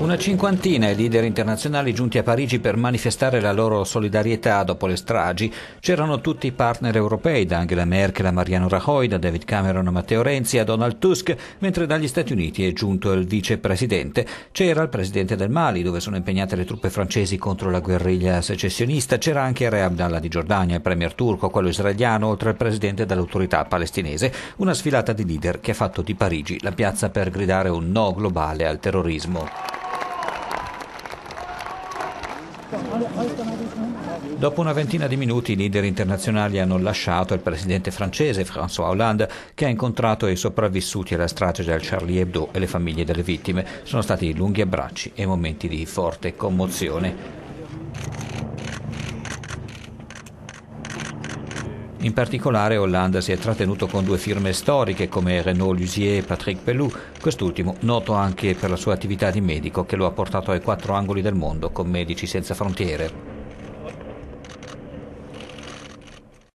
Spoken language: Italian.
Una cinquantina di leader internazionali giunti a Parigi per manifestare la loro solidarietà dopo le stragi. C'erano tutti i partner europei, da Angela Merkel a Mariano Rajoy, da David Cameron a Matteo Renzi a Donald Tusk, mentre dagli Stati Uniti è giunto il vicepresidente. C'era il presidente del Mali, dove sono impegnate le truppe francesi contro la guerriglia secessionista. C'era anche Re Abdallah di Giordania, il premier turco, quello israeliano, oltre al presidente dell'autorità palestinese. Una sfilata di leader che ha fatto di Parigi la piazza per gridare un no globale al terrorismo. Dopo una ventina di minuti i leader internazionali hanno lasciato il presidente francese François Hollande che ha incontrato i sopravvissuti alla strage del Charlie Hebdo e le famiglie delle vittime. Sono stati lunghi abbracci e momenti di forte commozione. In particolare Hollande si è trattenuto con due firme storiche come Renaud Lusier e Patrick Pelou, quest'ultimo noto anche per la sua attività di medico che lo ha portato ai quattro angoli del mondo con Medici Senza Frontiere.